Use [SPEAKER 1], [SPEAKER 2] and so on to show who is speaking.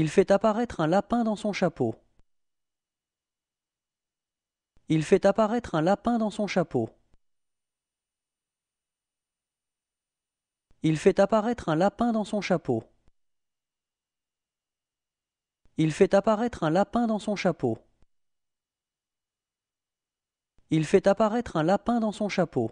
[SPEAKER 1] Il fait apparaître un lapin dans son chapeau. Il fait apparaître un lapin dans son chapeau. Il fait apparaître un lapin dans son chapeau. Il fait apparaître un lapin dans son chapeau. Il fait apparaître un lapin dans son chapeau.